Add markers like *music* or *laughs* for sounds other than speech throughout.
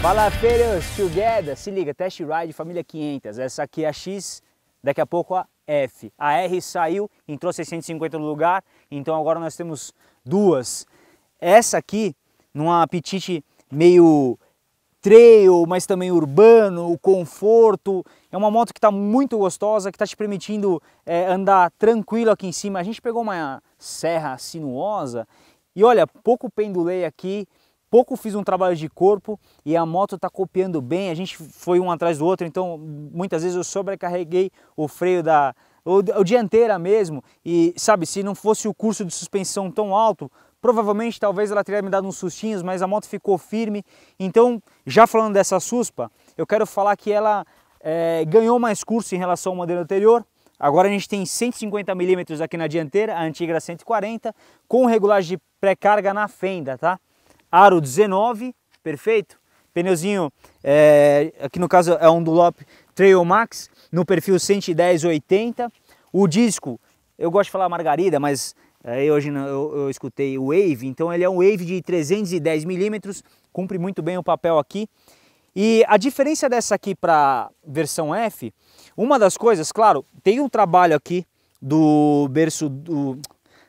Fala, Balafeiros Together, se liga, Test Ride Família 500, essa aqui é a X, daqui a pouco a F. A R saiu, entrou 650 no lugar, então agora nós temos duas. Essa aqui, num apetite meio trail, mas também urbano, o conforto. É uma moto que está muito gostosa, que está te permitindo é, andar tranquilo aqui em cima. A gente pegou uma serra sinuosa e olha, pouco pendulei aqui, pouco fiz um trabalho de corpo e a moto está copiando bem, a gente foi um atrás do outro, então muitas vezes eu sobrecarreguei o freio da o, o dianteira mesmo e sabe, se não fosse o curso de suspensão tão alto, provavelmente talvez ela teria me dado uns sustinhos, mas a moto ficou firme. Então, já falando dessa suspa, eu quero falar que ela é, ganhou mais curso em relação ao modelo anterior. Agora a gente tem 150 milímetros aqui na dianteira, a antiga era 140, com regulagem de pré-carga na fenda, tá? aro 19, perfeito? Pneuzinho, é, aqui no caso é um Dunlop Trail Max, no perfil 110-80. O disco, eu gosto de falar margarida, mas é, hoje eu, eu escutei o Wave, então ele é um Wave de 310 milímetros, cumpre muito bem o papel aqui. E a diferença dessa aqui para versão F, uma das coisas, claro, tem um trabalho aqui do berço do,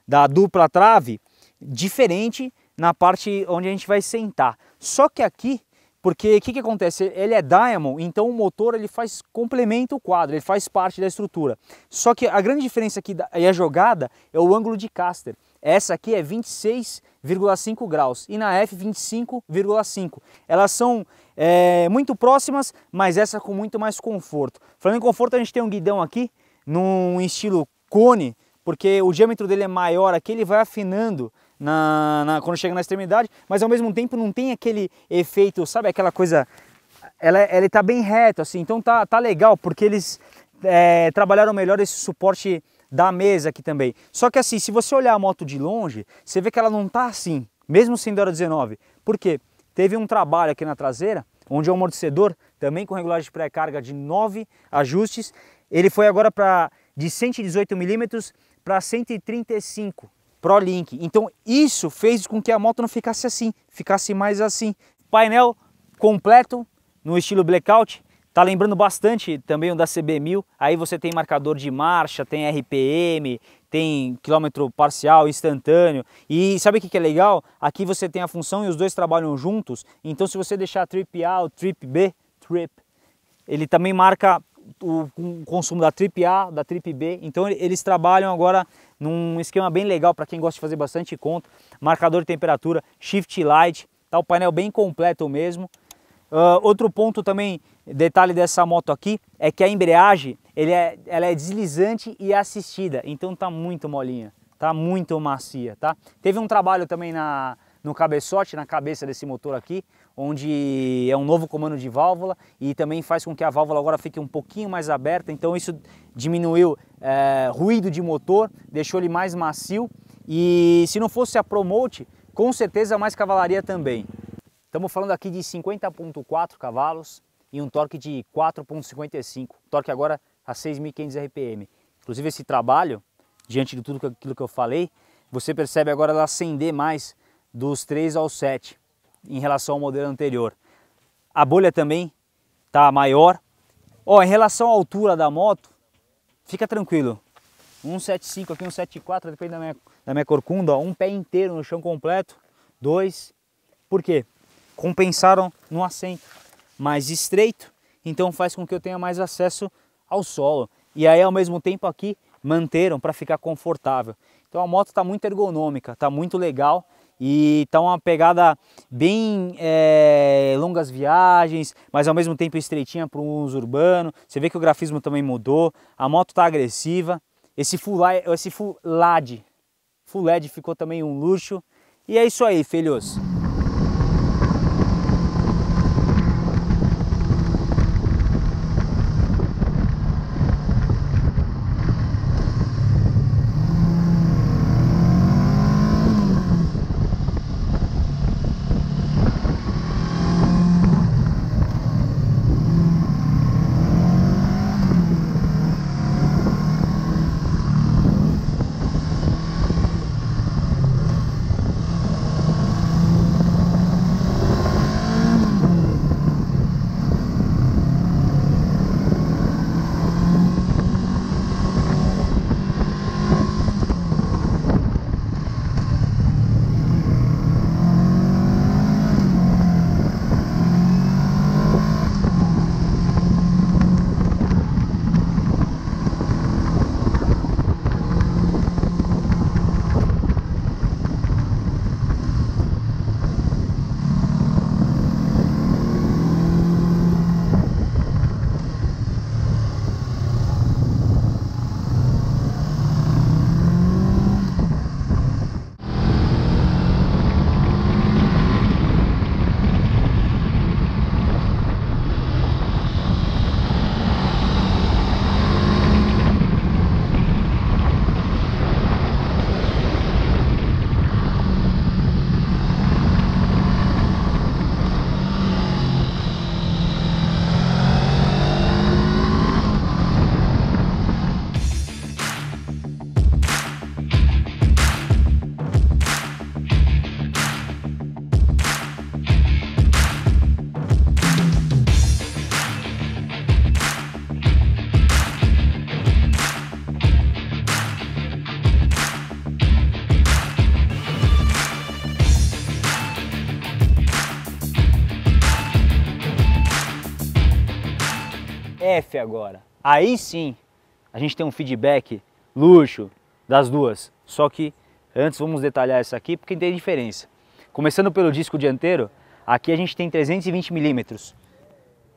da dupla trave diferente na parte onde a gente vai sentar. Só que aqui, porque o que, que acontece? Ele é Diamond, então o motor ele faz complementa o quadro, ele faz parte da estrutura. Só que a grande diferença aqui e a jogada é o ângulo de caster. Essa aqui é 26,5 graus e na F 25,5. Elas são é, muito próximas, mas essa com muito mais conforto. Falando em conforto, a gente tem um guidão aqui num estilo cone, porque o diâmetro dele é maior aqui, ele vai afinando na, na, quando chega na extremidade, mas ao mesmo tempo não tem aquele efeito, sabe aquela coisa. Ela, ela tá bem reto assim, então tá, tá legal, porque eles é, trabalharam melhor esse suporte da mesa aqui também. Só que assim, se você olhar a moto de longe, você vê que ela não tá assim, mesmo sendo hora 19. Por quê? Teve um trabalho aqui na traseira, onde o amortecedor, também com regulagem de pré-carga de 9 ajustes, ele foi agora para de 118 milímetros para 135 ProLink. Então isso fez com que a moto não ficasse assim, ficasse mais assim. Painel completo no estilo blackout, tá lembrando bastante também o da CB1000. Aí você tem marcador de marcha, tem RPM, tem quilômetro parcial, instantâneo. E sabe o que é legal? Aqui você tem a função e os dois trabalham juntos. Então se você deixar trip A ou trip B, trip, ele também marca o consumo da trip A, da trip B. Então eles trabalham agora num esquema bem legal para quem gosta de fazer bastante conta, marcador de temperatura, shift light, tá o painel bem completo mesmo. Uh, outro ponto também, detalhe dessa moto aqui, é que a embreagem ele é, ela é deslizante e assistida, então tá muito molinha, tá muito macia, tá? Teve um trabalho também na, no cabeçote, na cabeça desse motor aqui, onde é um novo comando de válvula e também faz com que a válvula agora fique um pouquinho mais aberta, então isso diminuiu é, ruído de motor, deixou ele mais macio e se não fosse a Promote, com certeza mais cavalaria também. Estamos falando aqui de 50.4 cavalos e um torque de 4.55, torque agora a 6.500 RPM. Inclusive esse trabalho, diante de tudo aquilo que eu falei, você percebe agora ela acender mais dos 3 aos 7 em relação ao modelo anterior. A bolha também está maior. Ó, em relação à altura da moto, fica tranquilo. 1,75 aqui, 1,74, depende da minha, da minha corcunda. Ó, um pé inteiro no chão completo. Dois. Por quê? Compensaram no assento mais estreito. Então faz com que eu tenha mais acesso ao solo. E aí ao mesmo tempo aqui manteram para ficar confortável. Então a moto está muito ergonômica, está muito legal. E tá uma pegada bem é, longas viagens, mas ao mesmo tempo estreitinha para um uso urbano. Você vê que o grafismo também mudou, a moto tá agressiva. Esse full, esse full LED, full LED ficou também um luxo. E é isso aí, filhos. agora. Aí sim, a gente tem um feedback luxo das duas. Só que antes vamos detalhar essa aqui porque tem diferença. Começando pelo disco dianteiro, aqui a gente tem 320 milímetros.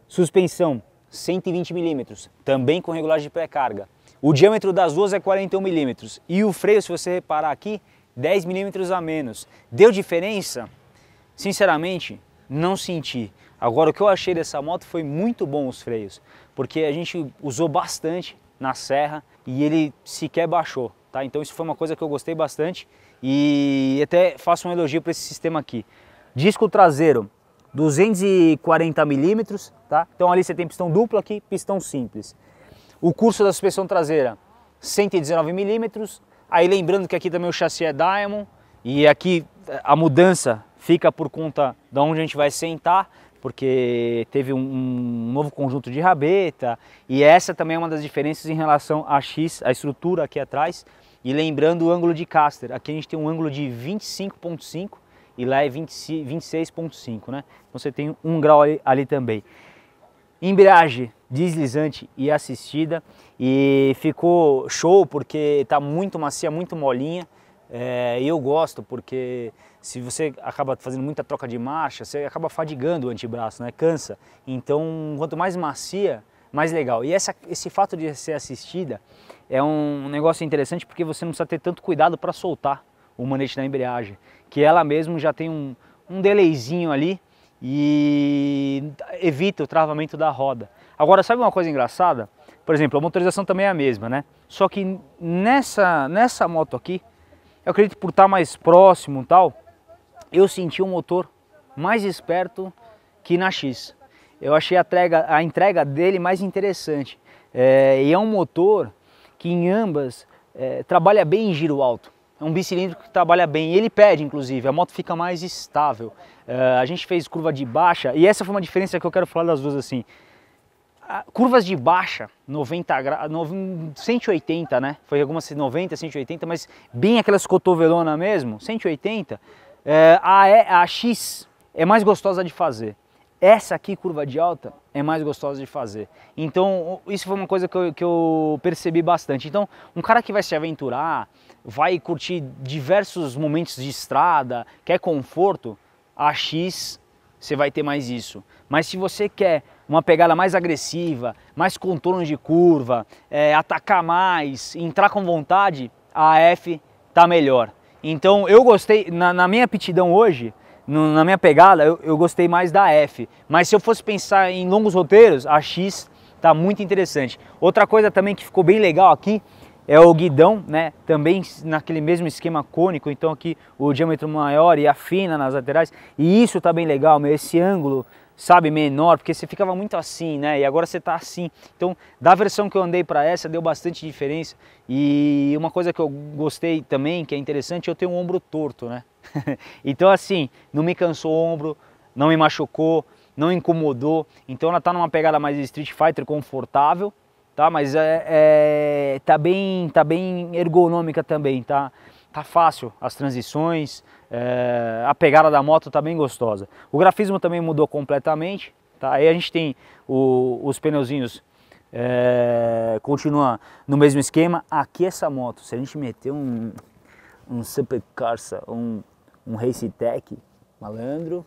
Suspensão 120 milímetros, também com regulagem de pré-carga. O diâmetro das duas é 41 milímetros e o freio, se você reparar aqui, 10 milímetros a menos. Deu diferença? Sinceramente, não senti. Agora, o que eu achei dessa moto foi muito bom os freios, porque a gente usou bastante na serra e ele sequer baixou, tá? Então isso foi uma coisa que eu gostei bastante e até faço um elogio para esse sistema aqui. Disco traseiro 240 milímetros, tá? Então ali você tem pistão duplo aqui, pistão simples. O curso da suspensão traseira 119 milímetros. Aí lembrando que aqui também o chassi é Diamond e aqui eh, a mudança fica por conta de onde a gente vai sentar porque teve um, um, novo conjunto de rabeta e essa também é uma das diferenças em relação à X, a estrutura aqui atrás. E lembrando o ângulo de caster, aqui a gente tem um ângulo de 25.5 e lá é 26.5, né? Então você tem um grau ali, ali também. Embreagem deslizante e assistida e ficou show porque está muito macia, muito molinha. É, eu gosto porque se você acaba fazendo muita troca de marcha, você acaba fadigando o antebraço, né? Cansa. Então, quanto mais macia, mais legal. E essa, esse fato de ser assistida é um negócio interessante porque você não precisa ter tanto cuidado para soltar o manete da embreagem, que ela mesmo já tem um, um delayzinho ali e evita o travamento da roda. Agora, sabe uma coisa engraçada? Por exemplo, a motorização também é a mesma, né? Só que nessa, nessa moto aqui, eu acredito por estar mais próximo e tal, eu senti um motor mais esperto que na X. Eu achei a, entrega, a entrega dele mais interessante. É, e é um motor que em ambas é, trabalha bem em giro alto. É um bicilíndrico que trabalha bem. Ele pede, inclusive, a moto fica mais estável. É, a gente fez curva de baixa e essa foi uma diferença que eu quero falar das duas assim. Curvas de baixa, 90 graus, 180, né? Foi algumas 90, 180, mas bem aquelas cotovelona mesmo, 180 é, a, e, a X é mais gostosa de fazer. Essa aqui, curva de alta, é mais gostosa de fazer. Então, isso foi uma coisa que eu, que eu percebi bastante. Então, um cara que vai se aventurar, vai curtir diversos momentos de estrada, quer conforto, a X você vai ter mais isso. Mas se você quer uma pegada mais agressiva, mais contorno de curva, é, atacar mais, entrar com vontade, a F tá melhor. Então eu gostei, na, na minha aptidão hoje, no, na minha pegada, eu, eu gostei mais da F. Mas se eu fosse pensar em longos roteiros, a X está muito interessante. Outra coisa também que ficou bem legal aqui é o guidão, né? Também naquele mesmo esquema cônico, então aqui o diâmetro maior e a fina nas laterais. E isso está bem legal, meu, esse ângulo sabe, menor, porque você ficava muito assim, né? E agora você tá assim. Então, da versão que eu andei para essa, deu bastante diferença. E uma coisa que eu gostei também, que é interessante, eu tenho um ombro torto, né? *laughs* então, assim, não me cansou o ombro, não me machucou, não incomodou. Então, ela tá numa pegada mais Street Fighter confortável, tá? Mas é, é tá bem, tá bem ergonômica também, tá? tá fácil as transições, é, a pegada da moto tá bem gostosa. O grafismo também mudou completamente, tá? Aí a gente tem o, os pneuzinhos é, continua no mesmo esquema. Aqui essa moto, se a gente meter um, um Super Corsa, um, um Race Tech, malandro,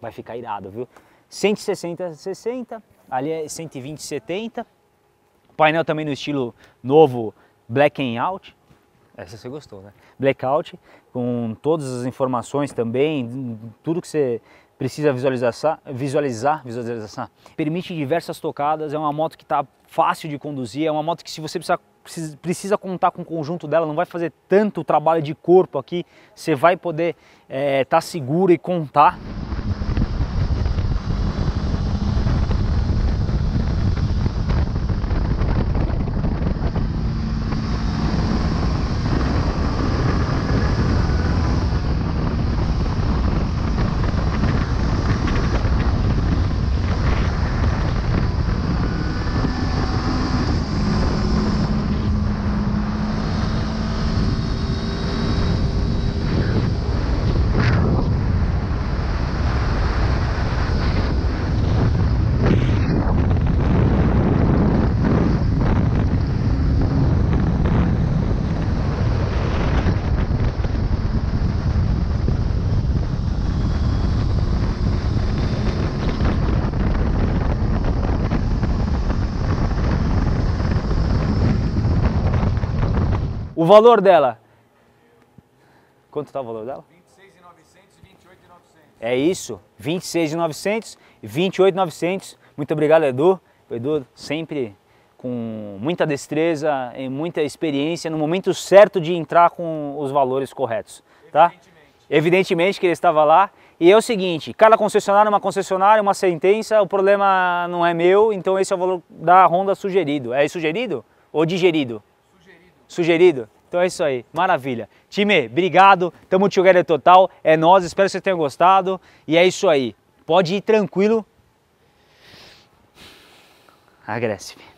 vai ficar irado, viu? 160 60, ali é 120 70. Painel também no estilo novo Black and Out. Essa você gostou, né? Blackout, com todas as informações também, tudo que você precisa visualizar, visualizar, visualizar. Permite diversas tocadas, é uma moto que está fácil de conduzir, é uma moto que se você precisar precisa contar com o conjunto dela, não vai fazer tanto trabalho de corpo aqui, você vai poder estar eh, é, tá seguro e contar. O valor dela. Quanto está o valor dela? 26,900 e 28,900. É isso, 26,900 28,900. Muito obrigado, Edu. O Edu sempre com muita destreza e muita experiência no momento certo de entrar com os valores corretos, tá? Evidentemente. Evidentemente que ele estava lá. E é o seguinte, cada concessionária uma concessionária, uma sentença, o problema não é meu, então esse é o valor da Honda sugerido. É sugerido ou digerido? Sugerido? Então é isso aí, maravilha. Time, obrigado, tamo together total, é nós, espero que vocês tenham gostado e é isso aí. Pode ir tranquilo. Agressive.